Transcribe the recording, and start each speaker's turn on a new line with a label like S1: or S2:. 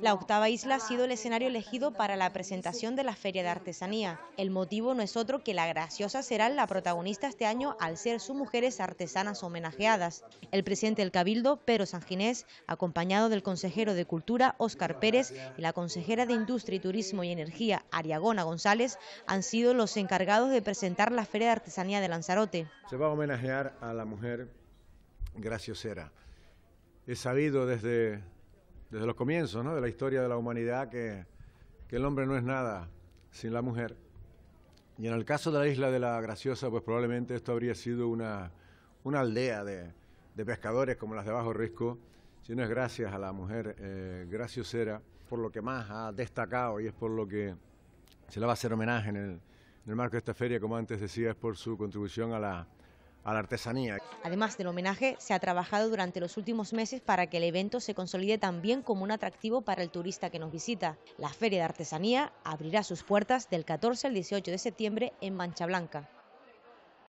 S1: La octava isla ha sido el escenario elegido para la presentación de la Feria de Artesanía. El motivo no es otro que la graciosa será la protagonista este año al ser sus mujeres artesanas homenajeadas. El presidente del Cabildo, Pedro Sanginés, acompañado del consejero de Cultura, Óscar Pérez, y la consejera de Industria y Turismo y Energía, Ariagona González, han sido los encargados de presentar la Feria de Artesanía de Lanzarote.
S2: Se va a homenajear a la mujer graciosera. He sabido desde desde los comienzos de la historia de la humanidad que, el hombre no es nada sin la mujer. Y en el caso de la isla de la Graciosa, pues probablemente esto habría sido una, aldea de, pescadores como las de Bajo Risco, si no es gracias a la mujer eh, graciosera, por lo que más ha destacado y es por lo que se le va a hacer homenaje en el marco de esta feria, como antes decía, es por su contribución a la, a la artesanía.
S1: Además del homenaje, se ha trabajado durante los últimos meses para que el evento se consolide también como un atractivo para el turista que nos visita. La Feria de Artesanía abrirá sus puertas del 14 al 18 de septiembre en Mancha Blanca.